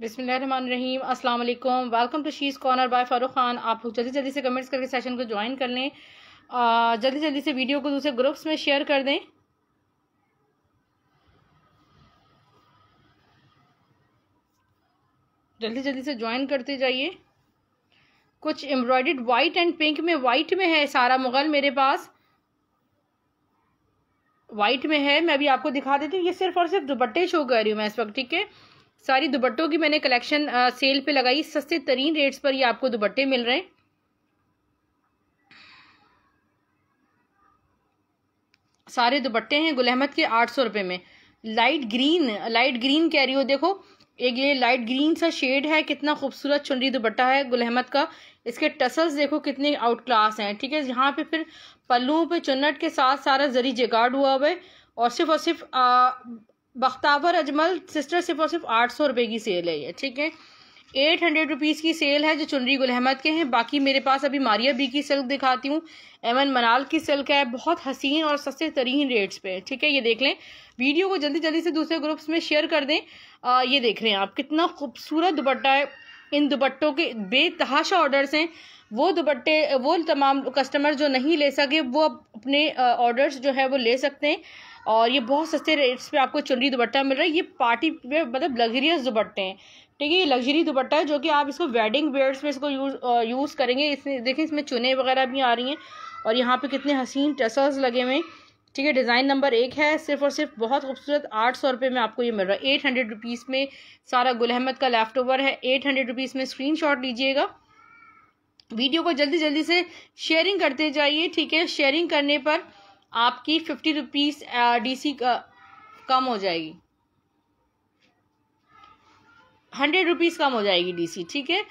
बिसमीम अस्सलाम वालेकुम welcome to she's corner by Farooq Khan आप लोग जल्दी जल्दी से कमेंट्स करके सेशन को ज्वाइन कर लें जल्दी जल्दी से वीडियो को दूसरे ग्रुप्स में शेयर कर दें जल्दी जल्दी से ज्वाइन करते जाइए कुछ एम्ब्रॉयड वाइट एंड पिंक में वाइट में है सारा मुगल मेरे पास वाइट में है मैं अभी आपको दिखा देती हूँ ये सिर्फ और सिर्फ दुपट्टे शो कर रही हूँ मैं इस वक्त ठीक है सारी दुपट्टों की मैंने कलेक्शन सेल पे लगाई सस्ते तरीन रेट्स पर ये आपको दुपट्टे मिल रहे हैं सारे दुपट्टे हैं गुल अहमद के आठ सौ रुपये में लाइट ग्रीन लाइट ग्रीन कह रही हो देखो एक ये लाइट ग्रीन सा शेड है कितना खूबसूरत चुनरी दुपट्टा है गुल अहमद का इसके टसल्स देखो कितने आउट क्लास हैं ठीक है यहाँ पे फिर पल्लुओं पे चुन्नट के साथ सारा जरी जगाड़ हुआ हुआ है और सिर्फ और सिर्फ बख्तावर अजमल सिस्टर सिर्फ और सिर्फ आठ सौ रुपये की सेल है ये ठीक है एट हंड्रेड रुपीज़ की सेल है जो चुनरी गुल अहमद के हैं बाकी मेरे पास अभी मारिया बी की सिल्क दिखाती हूँ एमन मनाल की सिल्क है बहुत हसीन और सस्ते तरीन रेट्स पे ठीक है ये देख लें वीडियो को जल्दी जल्दी से दूसरे ग्रुप्स में शेयर कर दें आ, ये देख रहे हैं आप कितना खूबसूरत दुपट्टा है इन दुपट्टों के बेतहाशा ऑर्डर्स हैं वो दुपट्टे वो तमाम कस्टमर जो नहीं ले सके वो अपने ऑर्डर्स जो है वो ले सकते हैं और ये बहुत सस्ते रेट्स पे आपको चुनरी दुपट्टा मिल रहा है ये पार्टी पे मतलब लग्जरियस दुपट्टे हैं ठीक है ये लग्जरी दुपट्टा है जो कि आप इसको वेडिंग वेयर्स में इसको यूज़ यूज़ करेंगे इसमें देखिए इसमें चुने वगैरह भी आ रही हैं और यहाँ पे कितने हसीन टसल्स लगे हुए हैं ठीक है डिज़ाइन नंबर एक है सिर्फ और सिर्फ बहुत खूबसूरत आठ सौ रुपये में आपको ये मिल रहा है एट हंड्रेड रुपीज़ में सारा गुल अहमद का लेफ्ट ओवर है एट हंड्रेड रुपीज़ में स्क्रीन शॉट लीजिएगा वीडियो को जल्दी जल्दी से शेयरिंग करते जाइए ठीक है शेयरिंग करने पर आपकी फिफ्टी रुपीज़ डी सी कम हो जाएगी हंड्रेड रुपीज़ कम हो जाएगी डीसी ठीक है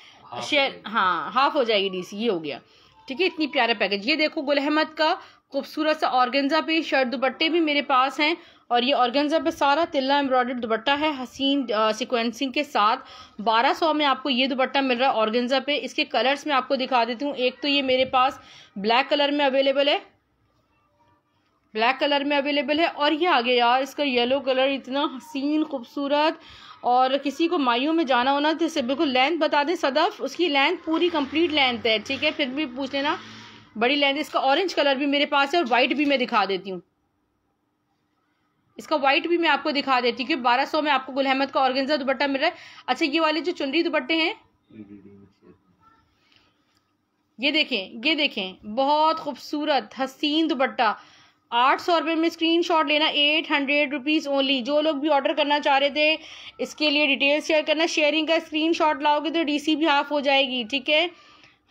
शेयर हाँ हाफ हो जाएगी डीसी ये हो गया ठीक है इतनी प्यारा पैकेज ये देखो गुल अहमद का खूबसूरत सा ऑर्गेंजा पे शर्ट दुपट्टे भी मेरे पास हैं और ये ऑर्गेंजा पे सारा तिल्ला एम्ब्रॉयडर्ड दुपट्टा है हसीन सिक्वेंसिंग के साथ 1200 में आपको ये दुपट्टा मिल रहा है ऑर्गेंजा पे इसके कलर्स मैं आपको दिखा देती हूँ एक तो ये मेरे पास ब्लैक कलर में अवेलेबल है ब्लैक कलर में अवेलेबल है और ये आगे यार इसका येलो कलर इतना हसीन खूबसूरत और किसी को मायू में जाना होना तो इसे बिल्कुल लेंथ बता दें सदफ उसकी लेंथ पूरी कंप्लीट लेंथ है ठीक है फिर भी पूछ लेना बड़ी लेंथ इसका ऑरेंज कलर भी मेरे पास है और वाइट भी मैं दिखा देती हूँ इसका व्हाइट भी मैं आपको दिखा देती हूँ बारह सौ में आपको गुल अहमद का ऑर्गेंजा दुपट्टा मिल रहा है अच्छा ये वाले जो चुनरी दुपट्टे हैं ये देखें ये देखें बहुत खूबसूरत हसीन दुपट्टा आठ सौ रुपये में स्क्रीन शॉट लेना एट हंड्रेड रुपीज़ ओनली जो लोग भी ऑर्डर करना चाह रहे थे इसके लिए डिटेल शेयर करना शेयरिंग का शॉट लाओगे तो डीसी भी हाफ हो जाएगी ठीक है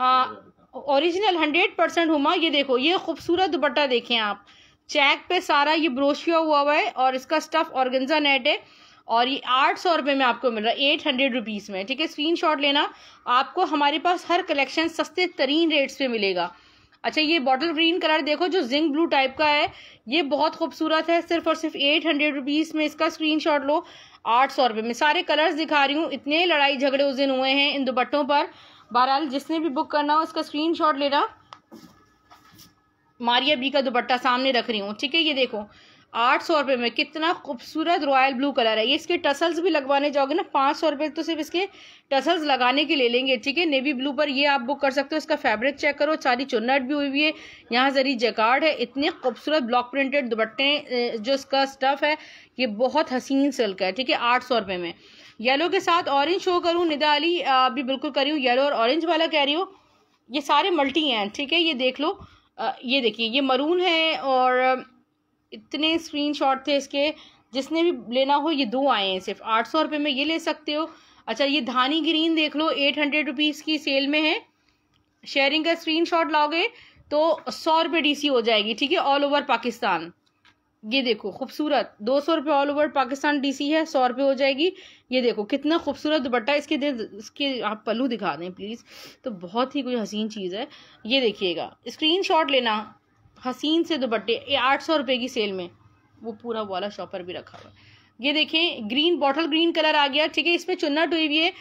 हाँ ओरिजिनल हंड्रेड परसेंट हुमा ये देखो ये खूबसूरत दुपट्टा देखें आप चेक पे सारा ये ब्रोशिया हुआ हुआ है और इसका स्टफ ऑर्गेंजा नेट है और ये आठ सौ रुपये में आपको मिल रहा है एट हंड्रेड रुपीज़ में ठीक है स्क्रीन शॉट लेना आपको हमारे पास हर कलेक्शन सस्ते तरीन रेट्स पे मिलेगा अच्छा ये बॉटल ग्रीन कलर देखो जो जिंक ब्लू टाइप का है ये बहुत खूबसूरत है सिर्फ और सिर्फ एट हंड्रेड रुपीज़ में इसका स्क्रीन शॉट लो आठ सौ रुपये में सारे कलर्स दिखा रही हूँ इतने लड़ाई झगड़े उस दिन हुए हैं इन दुपट्टों पर बहरहाल जिसने भी बुक करना हो इसका स्क्रीनशॉट लेना मारिया बी का दुपट्टा सामने रख रही हूँ ठीक है ये देखो आठ सौ रुपये में कितना खूबसूरत रॉयल ब्लू कलर है ये इसके टसल्स भी लगवाने जाओगे ना पाँच सौ रुपये तो सिर्फ इसके टसल्स लगाने के ले लेंगे ठीक है नेवी ब्लू पर ये आप बुक कर सकते हो इसका फैब्रिक चेक करो सारी चुन्नट भी हुई हुई है यहाँ जरी जकार्ड है इतने खूबसूरत ब्लॉक प्रिंटेड दुपट्टे जो इसका स्टफ़ है ये बहुत हसीन सिल्क है ठीक है आठ सौ रुपये में येलो के साथ ऑरेंज शो करूँ निदा अली भी बिल्कुल करी हूँ येलो और ऑरेंज वाला कह रही हो ये सारे मल्टी हैं ठीक है ये देख लो आ, ये देखिए ये मरून है और इतने शॉट थे इसके जिसने भी लेना हो ये दो आए हैं सिर्फ आठ सौ रुपये में ये ले सकते हो अच्छा ये धानी ग्रीन देख लो एट हंड्रेड रुपीज़ की सेल में है शेयरिंग का स्क्रीनशॉट लाओगे तो सौ रुपये डीसी हो जाएगी ठीक है ऑल ओवर पाकिस्तान ये देखो खूबसूरत दो सौ रुपये ऑल ओवर पाकिस्तान डीसी है सौ रुपये हो जाएगी ये देखो कितना खूबसूरत दुपट्टा इसके दे इसके आप पल्लू दिखा दें प्लीज़ तो बहुत ही कोई हसीन चीज़ है ये देखिएगा स्क्रीन शॉट लेना हसीन से दुपट्टे ये आठ सौ रुपये की सेल में वो पूरा वाला शॉपर भी रखा हुआ ये देखें ग्रीन बॉटल ग्रीन कलर आ गया ठीक है इसमें चुन्ना टोई भी है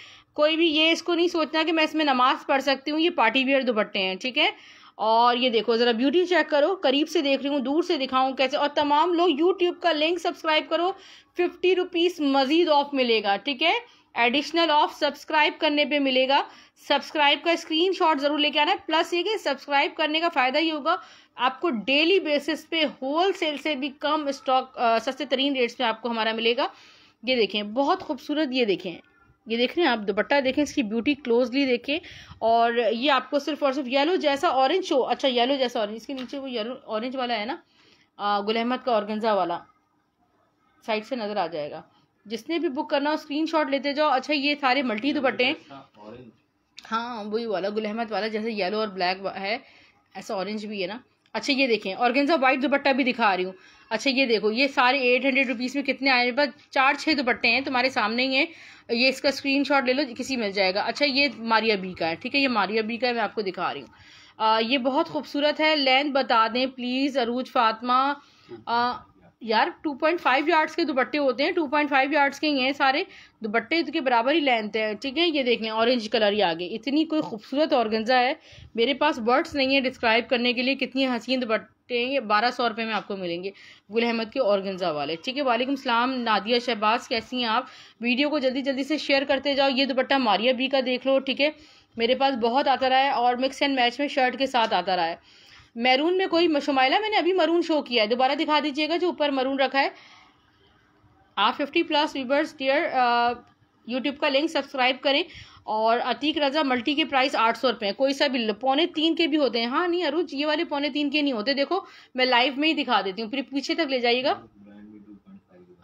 कोई भी ये इसको नहीं सोचना कि मैं इसमें नमाज़ पढ़ सकती हूँ ये पार्टी वेयर दुपट्टे हैं ठीक है और ये देखो ज़रा ब्यूटी चेक करो करीब से देख रही हूँ दूर से दिखाऊँ कैसे और तमाम लोग यूट्यूब का लिंक सब्सक्राइब करो फिफ्टी रुपीज़ मज़ीद ऑफ मिलेगा ठीक है एडिशनल ऑफ सब्सक्राइब करने पे मिलेगा सब्सक्राइब का स्क्रीनशॉट जरूर लेके आना है प्लस ये कि सब्सक्राइब करने का फ़ायदा ये होगा आपको डेली बेसिस पे होल सेल से भी कम स्टॉक सस्ते तरीन रेट्स में आपको हमारा मिलेगा ये देखें बहुत खूबसूरत ये देखें ये देख रहे हैं आप दुपट्टा देखें इसकी ब्यूटी क्लोजली देखें और ये आपको सिर्फ और सिर्फ येलो जैसा ऑरेंज हो अच्छा येलो जैसा ऑरेंज इसके नीचे वो येलो ऑरेंज वाला है ना गुल अहमद का ऑर्गेंजा वाला साइड से नज़र आ जाएगा जिसने भी बुक करना हो स्क्रीन शॉट लेते जाओ अच्छा ये सारे मल्टी दुपट्टे हैं हाँ वही वाला गुल अहमद वाला जैसे येलो और ब्लैक है ऐसा ऑरेंज भी है ना अच्छा ये देखें ऑर्गेंजा वाइट दुपट्टा भी दिखा रही हूँ अच्छा ये देखो ये सारे एट हंड्रेड रुपीज़ में कितने आए बस चार छः दुपट्टे हैं तुम्हारे सामने ही हैं ये इसका स्क्रीनशॉट ले लो किसी मिल जाएगा अच्छा ये मारिया बी का है ठीक है ये मारिया बी का है मैं आपको दिखा रही हूँ ये बहुत खूबसूरत है लेंथ बता दें प्लीज़ अरूज फातमा टू यार 2.5 यार्ड्स के दुपट्टे होते हैं 2.5 यार्ड्स के ही हैं सारे दुपट्टे तो के बराबर ही लेंथ है ठीक है ये देख लें ऑरेंज कलर ही आगे इतनी कोई खूबसूरत ऑर्गेंजा है मेरे पास वर्ड्स नहीं है डिस्क्राइब करने के लिए कितनी हसीन दुपट सकते हैं ये बारह सौ रुपये में आपको मिलेंगे गुल अहमद के ऑर्गेंजा वाले ठीक है वालेकुम सलाम नादिया शहबाज कैसी हैं आप वीडियो को जल्दी जल्दी से शेयर करते जाओ ये दुपट्टा मारिया बी का देख लो ठीक है मेरे पास बहुत आता रहा है और मिक्स एंड मैच में शर्ट के साथ आता रहा है मैरून में कोई मशुमाइला मैंने अभी मरून शो किया है दोबारा दिखा दीजिएगा जो ऊपर मरून रखा है आप fifty plus viewers dear YouTube का लिंक सब्सक्राइब करें और अतीक रजा मल्टी के प्राइस आठ सौ रुपये कोई सा भी पौने तीन के भी होते हैं हाँ नहीं अरुज ये वाले पौने तीन के नहीं होते देखो मैं लाइव में ही दिखा देती हूँ फिर पीछे तक ले जाइएगा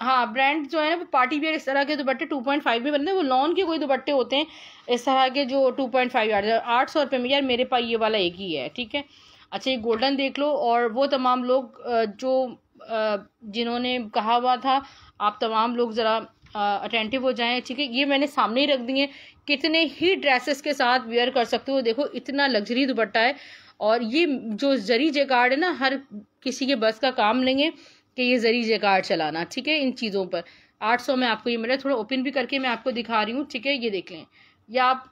हाँ ब्रांड जो है ना वो पार्टी वेयर इस तरह के दुपट्टे टू पॉइंट फाइव में बनते हैं वो लॉन के कोई दुपट्टे होते हैं इस तरह के जो टू पॉइंट फाइव आठ सौ रुपये में यार मेरे पास ये वाला एक ही है ठीक है अच्छा ये गोल्डन देख लो और वो तमाम लोग जो जिन्होंने कहा हुआ था आप तमाम लोग ज़रा अटेंटिव हो जाएं ठीक है ये मैंने सामने ही रख दिए कितने ही ड्रेसेस के साथ वेयर कर सकते हो देखो इतना लग्जरी दुपट्टा है और ये जो जरी जेकार्ड है ना हर किसी के बस का काम लेंगे कि ये जरी जेकार्ड चलाना ठीक है इन चीज़ों पर आठ सौ में आपको ये मिला थोड़ा ओपन भी करके मैं आपको दिखा रही हूँ ठीक है ये देख लें या आप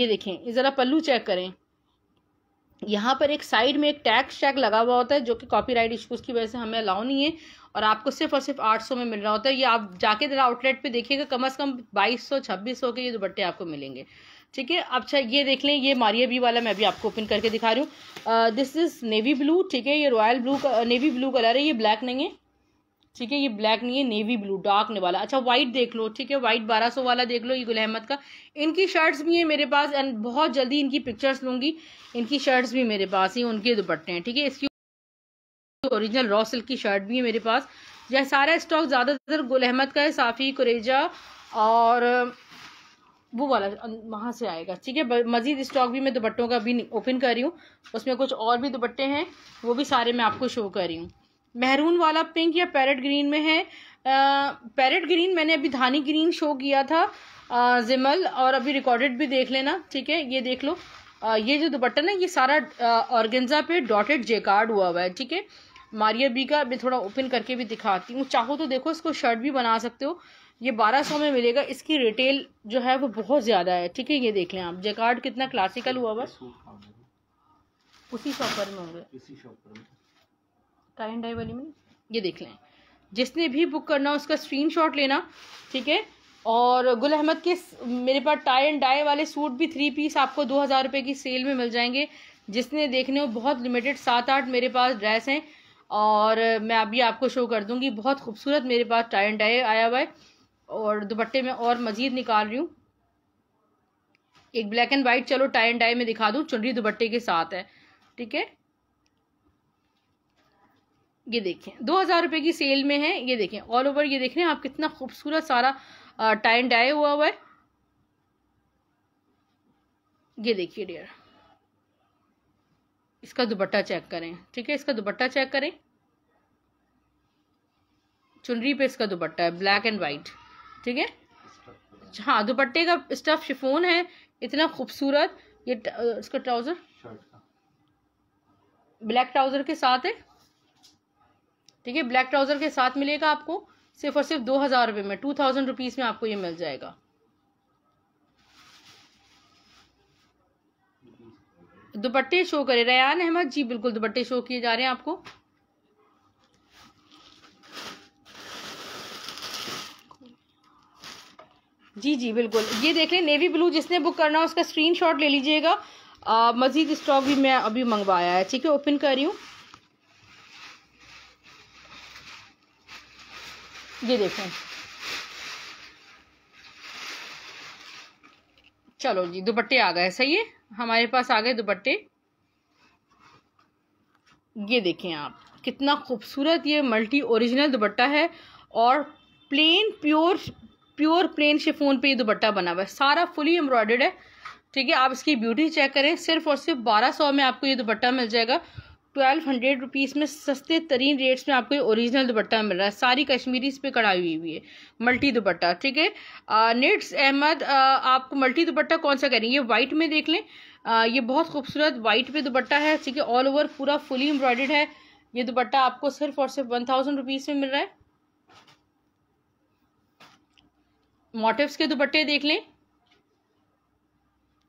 ये देखें ज़रा पल्लू चेक करें यहाँ पर एक साइड में एक टैक्स टैग लगा हुआ होता है जो कि कॉपीराइट इश्यूज की वजह से हमें अलाउ नहीं है और आपको सिर्फ और सिर्फ आठ सौ में मिल रहा होता है ये आप जाके जरा आउटलेट पे देखिएगा कम से कम बाईस सौ छब्बीस सौ के ये दुपट्टे आपको मिलेंगे ठीक है अच्छा ये देख लें ये मारिया बी वाला मैं अभी आपको ओपन करके दिखा रही हूँ दिस इज़ नेवी ब्लू ठीक है ये royal blue navy blue colour है ये ब्लैक नहीं है ठीक है ये ब्लैक नहीं है नेवी ब्लू डार्क ने वाला अच्छा व्हाइट देख लो ठीक है व्हाइट 1200 वाला देख लो ये गुल अहमद का इनकी शर्ट्स भी हैं मेरे पास एंड बहुत जल्दी इनकी पिक्चर्स लूंगी इनकी शर्ट्स भी मेरे पास ही उनके दुपट्टे हैं ठीक है इसकी ओरिजिनल रॉ सिल्क की शर्ट भी है मेरे पास यह सारा स्टॉक ज़्यादातर गुल अहमद का है साफ़ी कुरेजा और वो वाला अं, वहाँ से आएगा ठीक है मज़ीद स्टॉक भी मैं दुपट्टों का भी ओपन कर रही हूँ उसमें कुछ और भी दुपट्टे हैं वो भी सारे मैं आपको शो कर रही हूँ मेहरून वाला पिंक या पैरट ग्रीन में है पैरट ग्रीन मैंने अभी धानी ग्रीन शो किया था जिमल और अभी रिकॉर्डेड भी देख लेना ठीक है ये देख लो आ, ये जो दुपट्टा ना ये सारा ऑर्गेंजा पे डॉटेड जेकार्ड हुआ हुआ है ठीक है मारिया बी का मैं थोड़ा ओपन करके भी दिखाती हूँ चाहो तो देखो इसको शर्ट भी बना सकते हो ये बारह सौ में मिलेगा इसकी रिटेल जो है वो बहुत ज़्यादा है ठीक है ये देख लें आप जेकार्ड कितना क्लासिकल हुआ हुआ उसी शॉप पर में होगा टाई एंड डाई वाली में ये देख लें जिसने भी बुक करना उसका शॉट लेना ठीक है और गुल अहमद के मेरे पास टाई एंड डाई वाले सूट भी थ्री पीस आपको दो हज़ार रुपये की सेल में मिल जाएंगे जिसने देखने हो बहुत लिमिटेड सात आठ मेरे पास ड्रेस हैं और मैं अभी आपको शो कर दूंगी बहुत खूबसूरत मेरे पास टाई एंड डाई आया हुआ है और दुपट्टे में और मज़ीद निकाल रही हूँ एक ब्लैक एंड वाइट चलो टाई एंड डाई में दिखा दूँ चुनरी दुपट्टे के साथ है ठीक है ये देखें दो हज़ार रुपये की सेल में है ये देखें ऑल ओवर ये देख रहे हैं आप कितना खूबसूरत सारा टाइम डाय हुआ हुआ है ये देखिए डियर इसका दुपट्टा चेक करें ठीक है इसका दुपट्टा चेक करें चुनरी पे इसका दुपट्टा है ब्लैक एंड वाइट ठीक है हाँ दुपट्टे का स्टफ शिफोन है इतना खूबसूरत ये इसका ट्राउज़र ब्लैक ट्राउज़र के साथ है ठीक है ब्लैक ट्राउजर के साथ मिलेगा आपको सिर्फ और सिर्फ दो हजार रुपये में टू थाउजेंड रुपीज में आपको ये मिल जाएगा दुपट्टे शो करे रयान अहमद जी बिल्कुल दुपट्टे शो किए जा रहे हैं आपको जी जी बिल्कुल ये देख लें नेवी ब्लू जिसने बुक करना है उसका स्क्रीनशॉट ले लीजिएगा मज़ीद स्टॉक भी मैं अभी मंगवाया है ठीक है ओपन कर रही हूँ ये देखें चलो जी दुपट्टे आ गए सही है हमारे पास आ गए दुपट्टे ये देखें आप कितना खूबसूरत ये मल्टी ओरिजिनल दुपट्टा है और plain pure pure plain chiffon पे ये दुपट्टा बना हुआ है सारा फुली एम्ब्रॉयडर्ड है ठीक है आप इसकी ब्यूटी चेक करें सिर्फ और सिर्फ बारह सौ में आपको ये दुपट्टा मिल जाएगा ट्वेल्व हंड्रेड रुपीज़ में सस्ते तरीन रेट्स में आपको ये ओरिजिनल दुपट्टा मिल रहा है सारी कश्मीरी इस पर कढ़ाई हुई हुई है मल्टी दुपट्टा ठीक है नेट्स अहमद आपको मल्टी दुपट्टा कौन सा है ये वाइट में देख लें आ, ये बहुत खूबसूरत वाइट पे दुपट्टा है ठीक है ऑल ओवर पूरा फुली एम्ब्रॉयड है ये दुपट्टा आपको सिर्फ और सिर्फ वन थाउजेंड रुपीज़ में मिल रहा है मोटिवस के दुपट्टे देख लें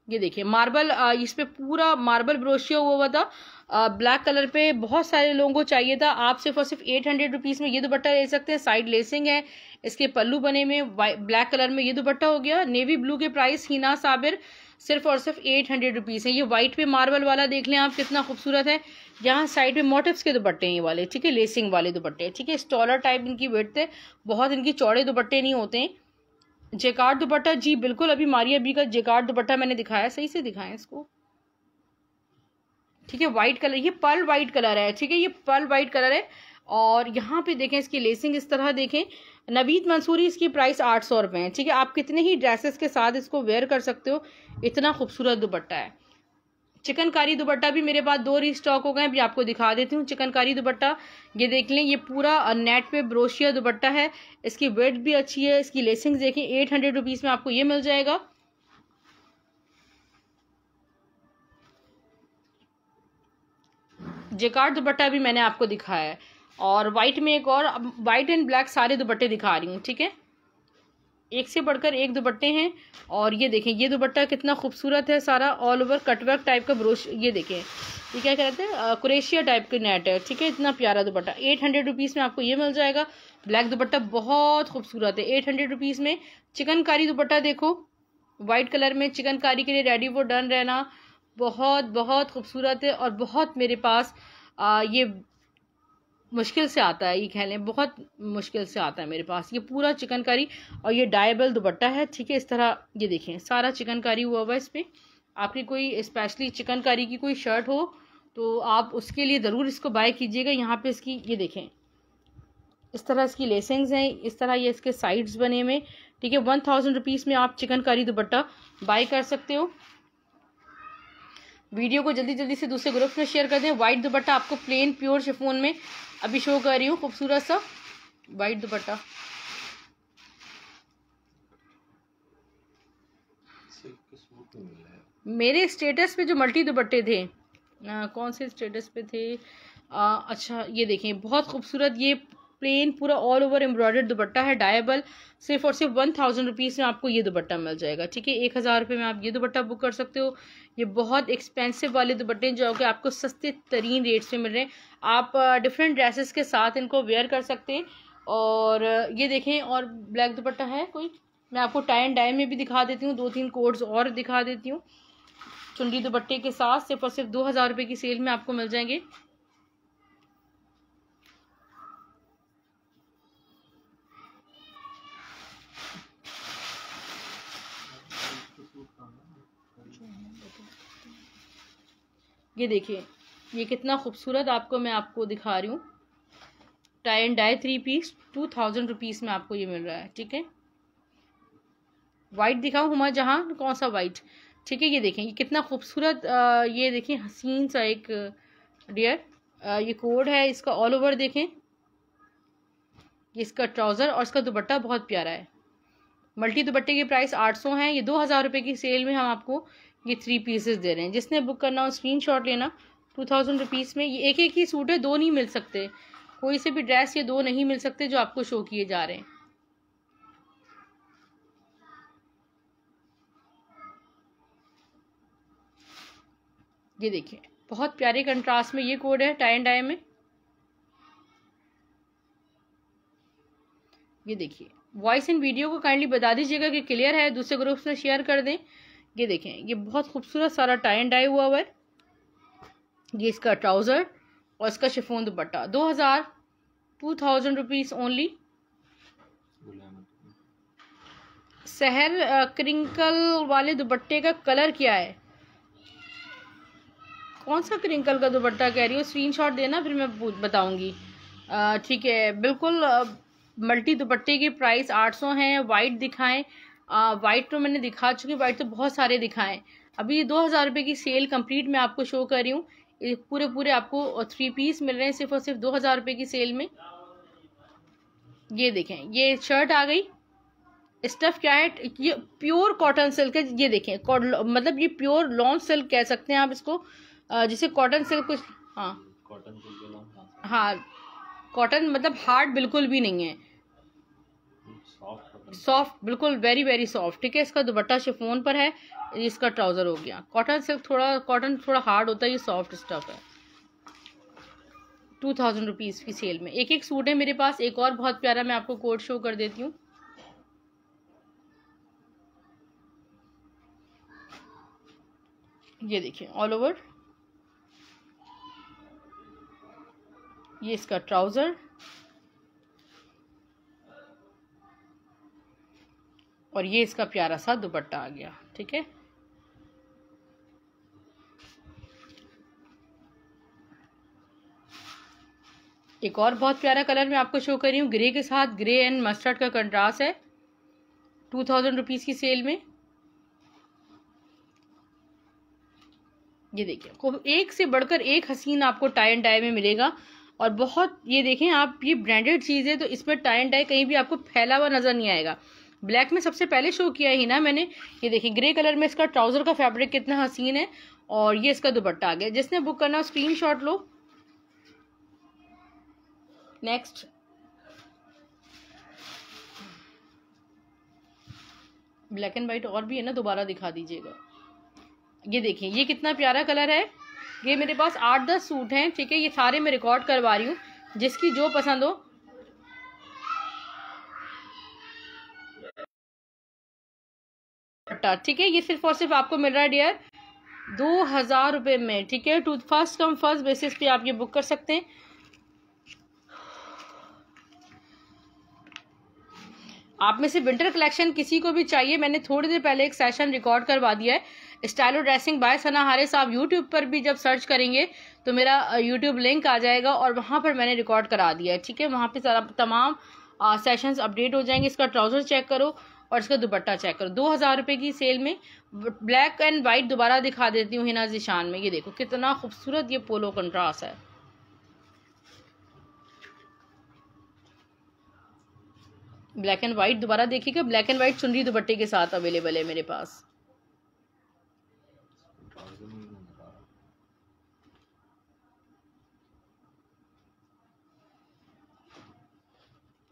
ये देखिए मार्बल इस पर पूरा मार्बल ब्रोशिया हुआ हुआ था ब्लैक कलर पे बहुत सारे लोगों को चाहिए था आप सिर्फ और सिर्फ एट हंड्रेड रुपीज़ में ये दुपट्टा ले सकते हैं साइड लेसिंग है इसके पल्लू बने में ब्लैक कलर में ये दुपट्टा हो गया नेवी ब्लू के प्राइस हीना साबिर सिर्फ और सिर्फ एट हंड्रेड रुपीज़ है ये वाइट पे मार्बल वाला देख लें आप कितना खूबसूरत है यहाँ साइड पे मोटिव्स के दुपट्टे हैं ये वाले ठीक है लेसिंग वाले दुपट्टे ठीक है स्टॉलर टाइप इनकी वेट है बहुत इनकी चौड़े दुपट्टे नहीं होते हैं जेकार दुपट्टा जी बिल्कुल अभी मारिया बी का जेकार दुपट्टा मैंने दिखाया सही से दिखाया इसको ठीक है वाइट कलर ये पर्ल वाइट कलर है ठीक है ये पर्ल वाइट कलर है और यहाँ पे देखें इसकी लेसिंग इस तरह देखें नवीद मंसूरी इसकी प्राइस आठ सौ रुपये है ठीक है आप कितने ही ड्रेसेस के साथ इसको वेयर कर सकते हो इतना खूबसूरत दुपट्टा है चिकनकारी दुपट्टा भी मेरे पास दो री स्टॉक हो गए अभी आपको दिखा देती हूँ चिकनकारी दुपट्टा ये देख लें ये पूरा नेट पे ब्रोशिया दुपट्टा है इसकी वेट भी अच्छी है इसकी लेसिंग देखें एट हंड्रेड रुपीज़ में आपको ये मिल जाएगा जेकार दुपट्टा भी मैंने आपको दिखाया है और वाइट में एक और वाइट एंड ब्लैक सारे दुपट्टे दिखा रही हूँ ठीक है एक से बढ़कर एक दुपट्टे हैं और ये देखें ये दुपट्टा कितना खूबसूरत है सारा ऑल ओवर कटवर्क टाइप का ब्रोश ये देखें ये क्या कहते हैं क्रेशिया टाइप के नेट है ठीक है इतना प्यारा दुपट्टा एट हंड्रेड रुपीज़ में आपको ये मिल जाएगा ब्लैक दुपट्टा बहुत खूबसूरत है एट हंड्रेड रुपीज़ में चिकनकारी दुपट्टा देखो वाइट कलर में चिकनकारी के लिए रेडी वो डन रहना बहुत बहुत खूबसूरत है और बहुत मेरे पास आ, ये मुश्किल से आता है ये कह लें बहुत मुश्किल से आता है मेरे पास ये पूरा चिकनकारी और ये डायबल दुपट्टा है ठीक है इस तरह ये देखें सारा चिकनकारी हुआ हुआ इस पर आपकी कोई स्पेशली चिकनकारी की कोई शर्ट हो तो आप उसके लिए ज़रूर इसको बाय कीजिएगा यहाँ पे इसकी ये देखें इस तरह इसकी लेसिंग्स हैं इस तरह ये इसके साइड्स बने हुए ठीक है वन थाउजेंड रुपीज़ में आप चिकनकारी दुपट्टा बाय कर सकते हो वीडियो को जल्दी जल्दी से दूसरे ग्रुप में शेयर कर दें वाइट दुपट्टा आपको प्लेन प्योर शिफोन में अभी शो कर रही हूँ खूबसूरत सा वाइट दुपट्टा मेरे स्टेटस पे जो मल्टी दुपट्टे थे आ, कौन से स्टेटस पे थे आ, अच्छा ये देखें बहुत खूबसूरत ये प्लेन पूरा ऑल ओवर एम्ब्रॉयडर्ड दुपट्टा है डायबल सिर्फ और सिर्फ वन थाउजेंड रुपीज़ में आपको ये दुपट्टा मिल जाएगा ठीक है एक हज़ार रुपये में आप ये दुपट्टा बुक कर सकते हो ये बहुत एक्सपेंसिव वाले दुपट्टे जो कि आपको सस्ते तरीन रेट्स में मिल रहे हैं आप डिफरेंट ड्रेसेस के साथ इनको वेयर कर सकते हैं और ये देखें और ब्लैक दुपट्टा है कोई मैं आपको टाई एंड डाई में भी दिखा देती हूँ दो तीन कोड्स और दिखा देती हूँ चुनरी दुपट्टे के साथ सिर्फ और सिर्फ दो हज़ार रुपये की सेल में आपको मिल जाएंगे ये देखिए ये कितना खूबसूरत आपको मैं आपको दिखा रही हूँ tie and dye three piece two thousand rupees में आपको ये मिल रहा है ठीक है वाइट दिखाऊँ हमारे जहाँ कौन सा वाइट ठीक है ये देखें ये कितना खूबसूरत ये देखें हसीन सा एक डियर ये कोड है इसका ऑल ओवर देखें ये इसका ट्राउज़र और इसका दुपट्टा बहुत प्यारा है मल्टी दुपट्टे की प्राइस आठ सौ है ये दो हज़ार रुपये की सेल में हम आपको ये थ्री पीसेस दे रहे हैं जिसने बुक करना हो स्क्रीन शॉट लेना टू थाउजेंड रुपीज़ में ये एक एक ही सूट है दो नहीं मिल सकते कोई से भी ड्रेस ये दो नहीं मिल सकते जो आपको शो किए जा रहे हैं ये देखिए बहुत प्यारे कंट्रास्ट में ये कोड है टाइन डाई में ये देखिए वॉइस एंड वीडियो को काइंडली बता दीजिएगा कि क्लियर है दूसरे ग्रुप्स में शेयर कर दें ये देखें ये बहुत खूबसूरत सारा टाइन डाई हुआ हुआ है ये इसका ट्राउज़र और इसका शिफोन दुपट्टा दो हज़ार टू थाउजेंड रुपीज़ ओनली सहर क्रिंकल वाले दुपट्टे का कलर क्या है कौन सा क्रिंकल का दुपट्टा कह रही हो स्क्रीनशॉट देना फिर मैं बताऊंगी ठीक है बिल्कुल मल्टी दुपट्टे की प्राइस 800 है वाइट दिखाएं वाइट तो मैंने दिखा चुकी वाइट तो बहुत सारे दिखाए अभी दो हज़ार रुपये की सेल कंप्लीट मैं आपको शो कर रही हूँ पूरे पूरे आपको थ्री पीस मिल रहे हैं सिर्फ और सिर्फ दो हज़ार रुपये की सेल में ये देखें ये शर्ट आ गई स्टफ़ क्या है ये प्योर कॉटन सिल्क है ये देखें मतलब ये प्योर लॉन्ग सिल्क कह सकते हैं आप इसको जिसे कॉटन सिल्क कुछ हाँ कॉटन हाँ कॉटन हाँ, मतलब हार्ड बिल्कुल भी नहीं है सॉफ्ट बिल्कुल वेरी वेरी सॉफ्ट ठीक है इसका दुपट्टा शिफोन पर है इसका ट्राउज़र हो गया कॉटन सिर्फ थोड़ा कॉटन थोड़ा हार्ड होता है ये सॉफ्ट स्टफ है टू थाउजेंड रुपीज़ की सेल में एक एक सूट है मेरे पास एक और बहुत प्यारा मैं आपको कोड शो कर देती हूँ ये देखिए ऑल ओवर ये इसका ट्राउज़र और ये इसका प्यारा सा दुपट्टा आ गया ठीक है एक और बहुत प्यारा कलर मैं आपको शो कर रही हूँ ग्रे के साथ ग्रे एंड मस्टर्ड का कंट्रास्ट है टू थाउजेंड रुपीज़ की सेल में ये देखिए एक से बढ़कर एक हसीन आपको टाई एंड डाई में मिलेगा और बहुत ये देखें आप ये ब्रांडेड चीज़ है तो इसमें टाई एंड डाई कहीं भी आपको फैला हुआ नज़र नहीं आएगा ब्लैक में सबसे पहले शो किया ही ना मैंने ये देखिए ग्रे कलर में इसका ट्राउज़र का फैब्रिक कितना हसीन है और ये इसका दुपट्टा आ गया जिसने बुक करना स्क्रीन शॉट लो नेक्स्ट ब्लैक एंड वाइट और भी है ना दोबारा दिखा दीजिएगा ये देखिए ये कितना प्यारा कलर है ये मेरे पास आठ दस सूट हैं ठीक है ये सारे मैं रिकॉर्ड करवा रही हूँ जिसकी जो पसंद हो दुपट्टा ठीक है ये सिर्फ और सिर्फ आपको मिल रहा है डियर दो हज़ार रुपये में ठीक है to first come first basis पे आप ये बुक कर सकते हैं आप में से विंटर कलेक्शन किसी को भी चाहिए मैंने थोड़ी देर पहले एक सेशन रिकॉर्ड करवा दिया है Stylo dressing by Sana Haris आप यूट्यूब पर भी जब सर्च करेंगे तो मेरा यूट्यूब लिंक आ जाएगा और वहां पर मैंने रिकॉर्ड करा दिया है ठीक है वहां पे सारा तमाम सेशंस अपडेट हो जाएंगे इसका ट्राउज़र चेक करो और इसका दुपट्टा चेक करो दो हज़ार रुपये की सेल में ब्लैक एंड वाइट दोबारा दिखा देती हूँ हिना जिशान में ये देखो कितना खूबसूरत ये पोलो कंट्रास है ब्लैक एंड वाइट दोबारा देखिएगा ब्लैक एंड वाइट चुनरी दुपट्टे के साथ अवेलेबल है मेरे पास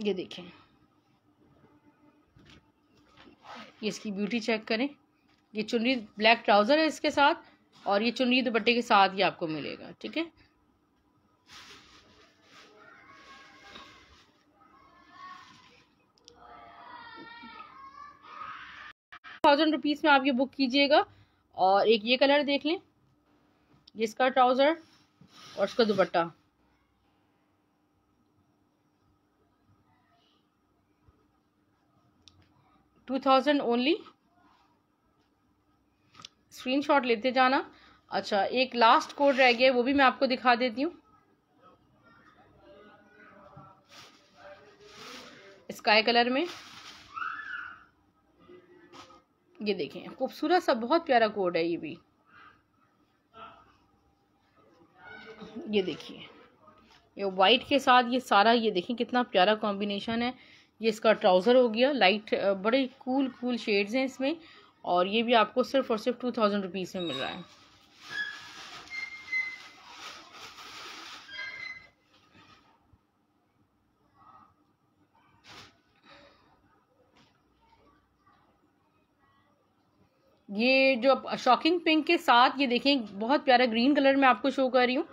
ये देखें ये इसकी ब्यूटी चेक करें ये चुनरी ब्लैक ट्राउज़र है इसके साथ और ये चुनरी दुपट्टे के साथ ही आपको मिलेगा ठीक है थाउजेंड रुपीज़ में आप ये बुक कीजिएगा और एक ये कलर देख लें ये इसका ट्राउज़र और इसका dupatta two thousand only shot लेते जाना अच्छा एक लास्ट कोड रह गया वो भी मैं आपको दिखा देती हूँ स्काई कलर में ये देखें खूबसूरत सा बहुत प्यारा कोड है ये भी ये देखिए ये वाइट के साथ ये सारा ये देखें कितना प्यारा कॉम्बिनेशन है ये इसका ट्राउज़र हो गया लाइट बड़े कूल कूल शेड्स हैं इसमें और ये भी आपको सिर्फ और सिर्फ टू थाउजेंड रुपीज़ में मिल रहा है ये जो शॉकिंग पिंक के साथ ये देखें बहुत प्यारा ग्रीन कलर में आपको शो कर रही हूँ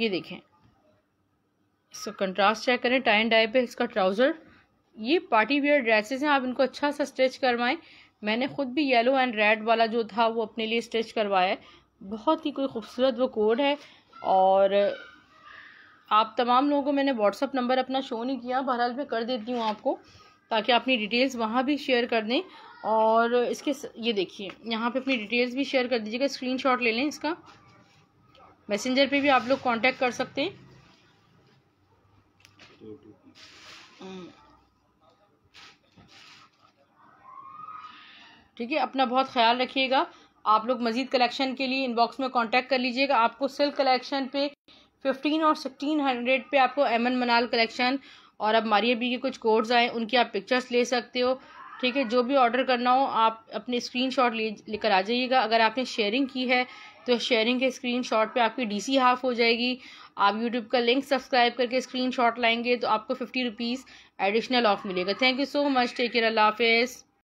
ये देखें इसका कंट्रास्ट चेक करें टाइन डाई पे इसका ट्राउज़र ये पार्टी वेयर ड्रेसेस हैं आप इनको अच्छा सा स्टिच करवाएं मैंने ख़ुद भी येलो एंड रेड वाला जो था वो अपने लिए स्टिच करवाया है बहुत ही कोई खूबसूरत वो कोड है और आप तमाम लोगों को मैंने व्हाट्सअप नंबर अपना शो नहीं किया बहरहाल मैं कर देती हूँ आपको ताकि अपनी डिटेल्स वहाँ भी शेयर कर दें और इसके ये देखिए यहाँ पर अपनी डिटेल्स भी शेयर कर दीजिएगा स्क्रीन ले लें इसका मैसेंजर पर भी आप लोग कॉन्टेक्ट कर सकते हैं ठीक है अपना बहुत ख्याल रखिएगा आप लोग मजीद कलेक्शन के लिए इनबॉक्स में कांटेक्ट कर लीजिएगा आपको सिल्क कलेक्शन पे फिफ्टीन और सिक्सटीन हंड्रेड पे आपको एमन मनाल कलेक्शन और अब मारिया बी के कुछ कोड्स आए उनकी आप पिक्चर्स ले सकते हो ठीक है जो भी ऑर्डर करना हो आप अपने स्क्रीन शॉट ले लेकर आ जाइएगा अगर आपने शेयरिंग की है तो शेयरिंग के स्क्रीन शॉट पर आपकी डी सी हाफ हो जाएगी आप यूट्यूब का लिंक सब्सक्राइब करके स्क्रीन शॉट लाएंगे तो आपको फिफ्टी रुपीज़ एडिशनल ऑफ मिलेगा thank you so much take care अल्लाह हाफिज़